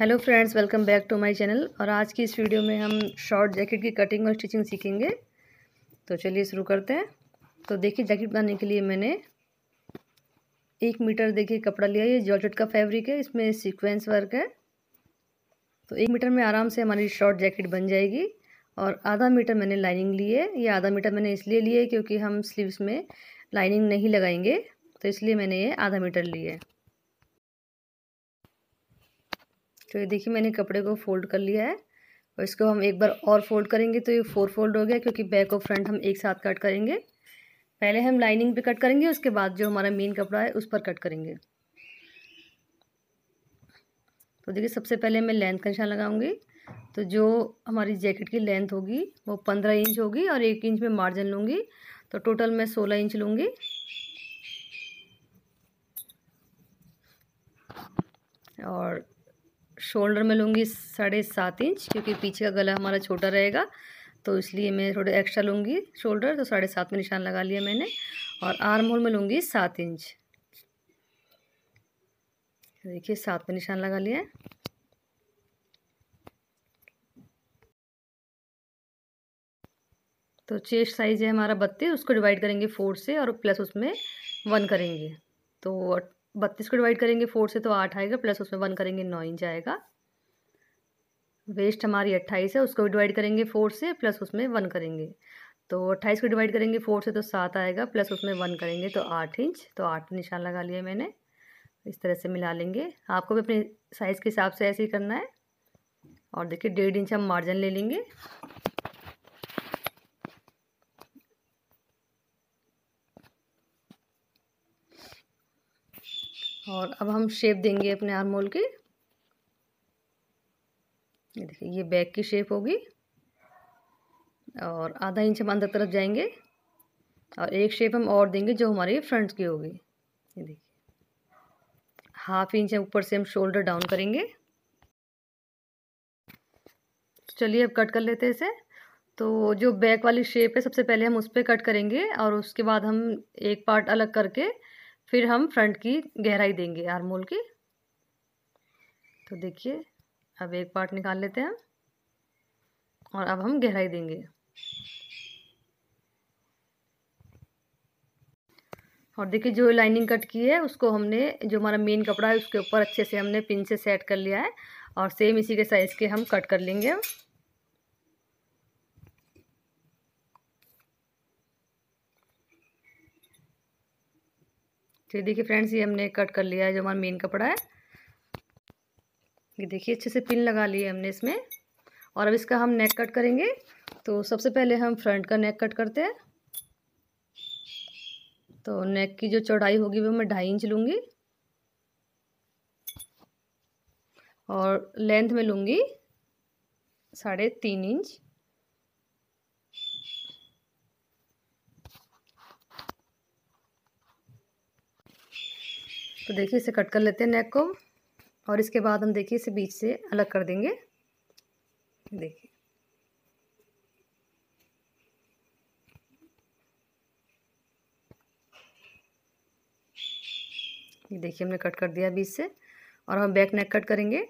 hello friends welcome back to my channel और आज की इस वीडियो में हम शॉर्ट जैकेट की कटिंग और स्टिचिंग सीखेंगे तो चलिए शुरू करते हैं तो देखिए जैकेट बनाने के लिए मैंने एक मीटर देखिए कपड़ा लिया ये जॉर्जेट का फैब्रिक है इसमें सीक्वेंस वर्क है तो एक मीटर में आराम से हमारी शॉर्ट जैकेट बन जाएगी और आधा मीटर मैंने लाइनिंग ली है ये आधा मीटर मैंने इसलिए लिए क्योंकि हम स्लीव्स में लाइनिंग नहीं लगाएंगे तो इसलिए मैंने ये आधा मीटर लिए है तो ये देखिए मैंने कपड़े को फोल्ड कर लिया है और इसको हम एक बार और फोल्ड करेंगे तो ये फोर फोल्ड हो गया क्योंकि बैक और फ्रंट हम एक साथ कट करेंगे पहले हम लाइनिंग पे कट करेंगे उसके बाद जो हमारा मेन कपड़ा है उस पर कट करेंगे तो देखिए सबसे पहले मैं लेंथ का निशान लगाऊंगी तो जो हमारी जैकेट की लेंथ होगी वो पंद्रह इंच होगी और एक इंच में मार्जिन लूँगी तो टोटल मैं सोलह इंच लूँगी और शोल्डर में लूँगी साढ़े सात इंच क्योंकि पीछे का गला हमारा छोटा रहेगा तो इसलिए मैं थोड़े एक्स्ट्रा लूँगी शोल्डर तो साढ़े सात में निशान लगा लिया मैंने और आर्म होल में लूँगी सात इंच देखिए सात में निशान लगा लिया तो चेस्ट साइज़ है हमारा बत्तीस उसको डिवाइड करेंगे फोर से और प्लस उसमें वन करेंगे तो बत्तीस को डिवाइड करेंगे फोर से तो आठ आएगा प्लस उसमें वन करेंगे नौ इंच आएगा वेस्ट हमारी अट्ठाईस है उसको डिवाइड करेंगे फोर से प्लस उसमें वन करेंगे तो अट्ठाईस को डिवाइड करेंगे फोर से तो सात आएगा प्लस उसमें वन करेंगे तो आठ इंच तो आठ निशान लगा लिया मैंने इस तरह से मिला लेंगे आपको भी अपने साइज़ के हिसाब से ऐसे ही करना है और देखिए डेढ़ इंच हम मार्जिन ले लेंगे और अब हम शेप देंगे अपने आर्म होल के ये देखिए ये बैक की शेप होगी और आधा इंच हम अंदर तरफ जाएंगे और एक शेप हम और देंगे जो हमारी फ्रंट की होगी ये देखिए हाफ इंच ऊपर से हम शोल्डर डाउन करेंगे चलिए अब कट कर लेते हैं इसे तो जो बैक वाली शेप है सबसे पहले हम उस पर कट करेंगे और उसके बाद हम एक पार्ट अलग करके फिर हम फ्रंट की गहराई देंगे आरमोल की तो देखिए अब एक पार्ट निकाल लेते हैं और अब हम गहराई देंगे और देखिए जो लाइनिंग कट की है उसको हमने जो हमारा मेन कपड़ा है उसके ऊपर अच्छे से हमने पिन से सेट कर लिया है और सेम इसी के साइज़ के हम कट कर लेंगे तो ये देखिए फ्रेंड्स ये हमने कट कर लिया है जो हमारा मेन कपड़ा है ये देखिए अच्छे से पिन लगा लिए हमने इसमें और अब इसका हम नेक कट करेंगे तो सबसे पहले हम फ्रंट का नेक कट करते हैं तो नेक की जो चौड़ाई होगी वो मैं ढाई इंच लूँगी और लेंथ में लूँगी साढ़े तीन इंच तो देखिए इसे कट कर लेते हैं नेक को और इसके बाद हम देखिए इसे बीच से अलग कर देंगे देखिए ये देखिए हमने कट कर दिया बीच से और हम बैक नेक कट करेंगे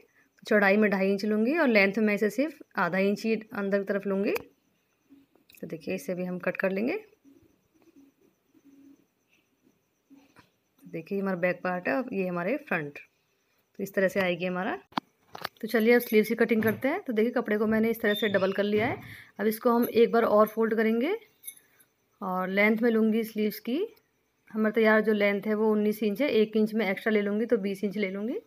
चौड़ाई में ढाई इंच लूँगी और लेंथ में इसे सिर्फ आधा इंच ही अंदर की तरफ लूँगी तो देखिए इसे भी हम कट कर लेंगे देखिए हमारा बैक पार्ट है और ये हमारे फ्रंट तो इस तरह से आएगी हमारा तो चलिए अब स्लीव की कटिंग करते हैं तो देखिए कपड़े को मैंने इस तरह से डबल कर लिया है अब इसको हम एक बार और फोल्ड करेंगे और लेंथ में लूँगी स्लीव्स की हमारे तैयार जो लेंथ है वो उन्नीस इंच है एक इंच में एक्स्ट्रा ले लूँगी तो बीस इंच ले लूँगी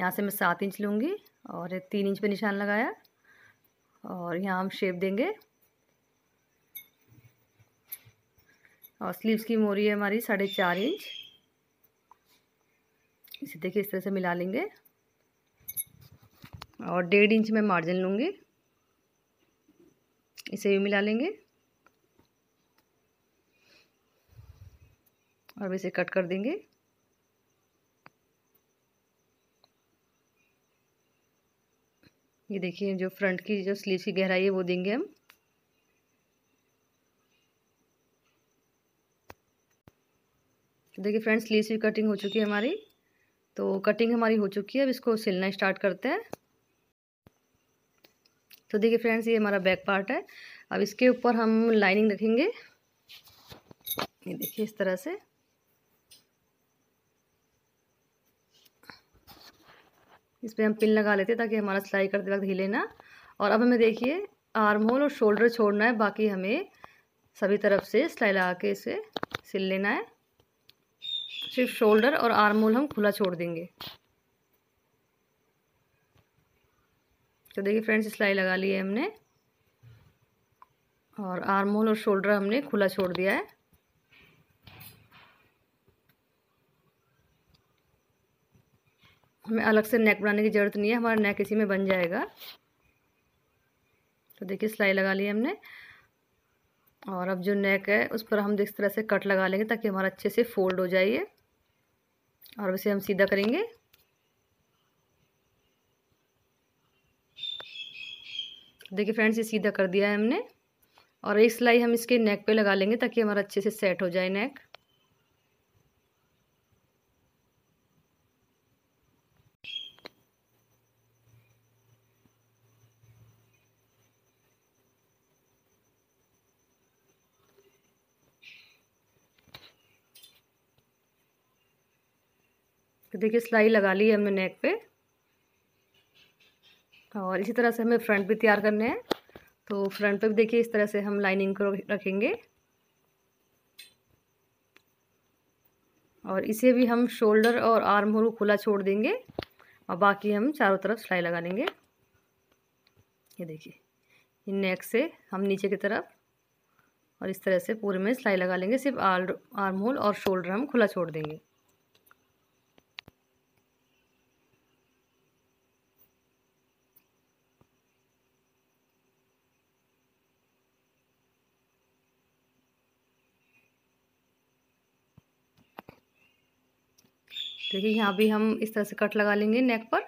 यहाँ से मैं सात इंच लूँगी और तीन इंच पर निशान लगाया और यहाँ हम शेप देंगे और स्लीव्स की मोरी है हमारी साढ़े चार इंच इसे देखिए इस तरह से मिला लेंगे और डेढ़ इंच में मार्जिन लूँगी इसे भी मिला लेंगे और इसे कट कर देंगे ये देखिए जो फ्रंट की जो स्लीव की गहराई है वो देंगे हम तो देखिए फ्रेंड्स स्लीव की कटिंग हो चुकी है हमारी तो कटिंग हमारी हो चुकी है अब इसको सिलना स्टार्ट करते हैं तो देखिए फ्रेंड्स ये हमारा बैक पार्ट है अब इसके ऊपर हम लाइनिंग रखेंगे ये देखिए इस तरह से इस पर हम पिन लगा लेते हैं ताकि हमारा सिलाई करते वक्त हिले ना और अब हमें देखिए आर्म होल और शोल्डर छोड़ना है बाकी हमें सभी तरफ से सिलाई लगा के इसे सिल लेना है सिर्फ शोल्डर और आर्म होल हम खुला छोड़ देंगे तो देखिए फ्रेंड्स सिलाई लगा ली है हमने और आर्म होल और शोल्डर हमने खुला छोड़ दिया है हमें अलग से नेक बनाने की ज़रूरत नहीं है हमारा नेक इसी में बन जाएगा तो देखिए सिलाई लगा ली हमने और अब जो नेक है उस पर हम इस तरह से कट लगा लेंगे ताकि हमारा अच्छे से फोल्ड हो जाइए और उसे हम सीधा करेंगे देखिए फ्रेंड्स ये सीधा कर दिया है हमने और एक सिलाई हम इसके नेक पे लगा लेंगे ताकि हमारा अच्छे से सेट हो जाए नेक तो देखिए सिलाई लगा ली है हमने नेक पे और इसी तरह से हमें फ्रंट भी तैयार करने हैं तो फ्रंट पे भी देखिए इस तरह से हम लाइनिंग को रखेंगे और इसे भी हम शोल्डर और आर्म होल खुला छोड़ देंगे और बाकी हम चारों तरफ सिलाई लगा लेंगे ये देखिए नेक से हम नीचे की तरफ और इस तरह से पूरे में सिलाई लगा लेंगे सिर्फ आर्म होल और शोल्डर हम खुला छोड़ देंगे देखिए यहाँ भी हम इस तरह से कट लगा लेंगे नेक पर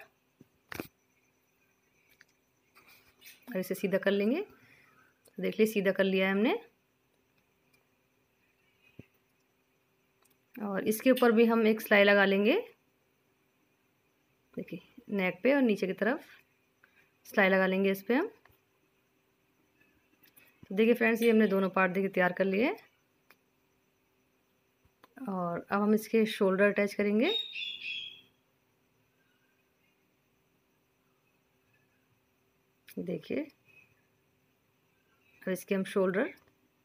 और इसे सीधा कर लेंगे देख लीजिए सीधा कर लिया है हमने और इसके ऊपर भी हम एक सिलाई लगा लेंगे देखिए नेक पे और नीचे की तरफ सिलाई लगा लेंगे इस पर हम तो देखिए फ्रेंड्स ये हमने दोनों पार्ट देखिए तैयार कर लिए और अब हम इसके शोल्डर अटैच करेंगे देखिए अब इसके हम शोल्डर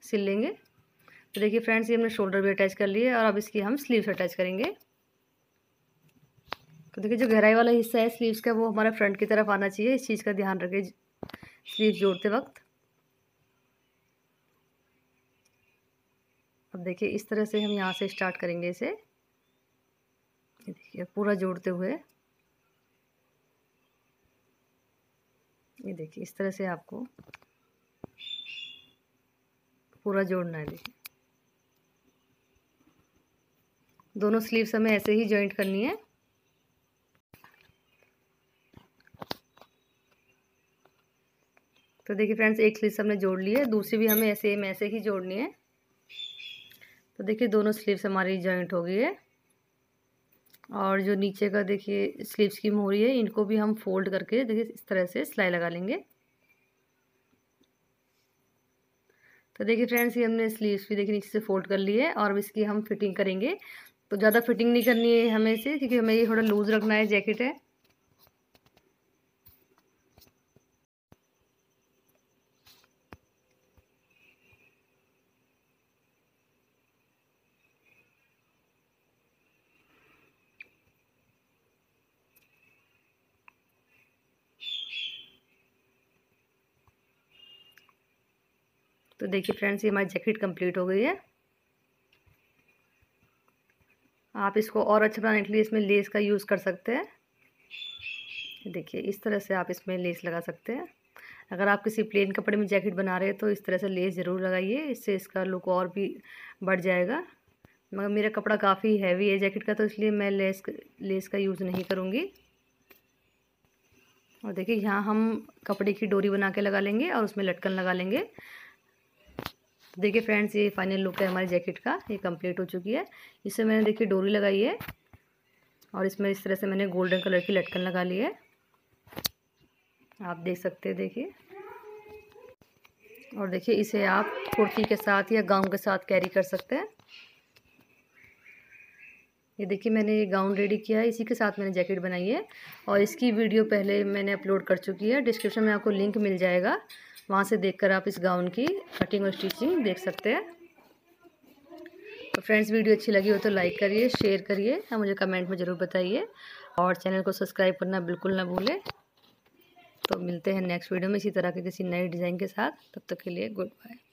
सिल लेंगे तो देखिए फ्रेंड्स ये हमने शोल्डर भी अटैच कर लिए और अब इसकी हम स्लीव्स अटैच करेंगे तो देखिए जो गहराई वाला हिस्सा है स्लीव्स का वो हमारा फ्रंट की तरफ आना चाहिए इस चीज़ का ध्यान रखें स्लीव जोड़ते वक्त अब देखिए इस तरह से हम यहाँ से स्टार्ट करेंगे इसे देखिए पूरा जोड़ते हुए ये देखिए इस तरह से आपको पूरा जोड़ना है देखिए दोनों स्लीव्स हमें ऐसे ही जॉइंट करनी है तो देखिए फ्रेंड्स एक स्लीव्स हमने जोड़ ली है दूसरी भी हमें ऐसे ऐसे ही जोड़नी है तो देखिए दोनों स्लीव्स हमारी जॉइंट हो गई है और जो नीचे का देखिए स्लीव्स की मोहरी है इनको भी हम फोल्ड करके देखिए इस तरह से सिलाई लगा लेंगे तो देखिए फ्रेंड्स ये हमने स्लीव्स भी देखिए नीचे से फोल्ड कर ली है और अब इसकी हम फिटिंग करेंगे तो ज़्यादा फिटिंग नहीं करनी है हमें इसे क्योंकि हमें ये थोड़ा लूज़ रखना है जैकेट है तो देखिए फ्रेंड्स ये हमारी जैकेट कंप्लीट हो गई है आप इसको और अच्छा बनाने के लिए इसमें लेस का यूज़ कर सकते हैं देखिए इस तरह से आप इसमें लेस लगा सकते हैं अगर आप किसी प्लेन कपड़े में जैकेट बना रहे हैं तो इस तरह से लेस ज़रूर लगाइए इससे इसका लुक और भी बढ़ जाएगा मगर मेरा कपड़ा काफ़ी हैवी है जैकेट का तो इसलिए मैं लेस लेस का यूज़ नहीं करूँगी और देखिए यहाँ हम कपड़े की डोरी बना के लगा लेंगे और उसमें लटकन लगा लेंगे तो देखिए फ्रेंड्स ये फाइनल लुक है हमारी जैकेट का ये कंप्लीट हो चुकी है इसमें मैंने देखिए डोरी लगाई है और इसमें इस तरह से मैंने गोल्डन कलर की लटकन लगा ली है आप देख सकते हैं देखिए और देखिए इसे आप कुर्ती के साथ या गाउन के साथ कैरी कर सकते हैं ये देखिए मैंने ये गाउन रेडी किया है इसी के साथ मैंने जैकेट बनाई है और इसकी वीडियो पहले मैंने अपलोड कर चुकी है डिस्क्रिप्शन में आपको लिंक मिल जाएगा वहाँ से देखकर आप इस गाउन की कटिंग और स्टिचिंग देख सकते हैं तो फ्रेंड्स वीडियो अच्छी लगी हो तो लाइक करिए शेयर करिए और मुझे कमेंट में ज़रूर बताइए और चैनल को सब्सक्राइब करना बिल्कुल ना भूलें तो मिलते हैं नेक्स्ट वीडियो में इसी तरह के किसी नए डिज़ाइन के साथ तब तक के लिए गुड बाय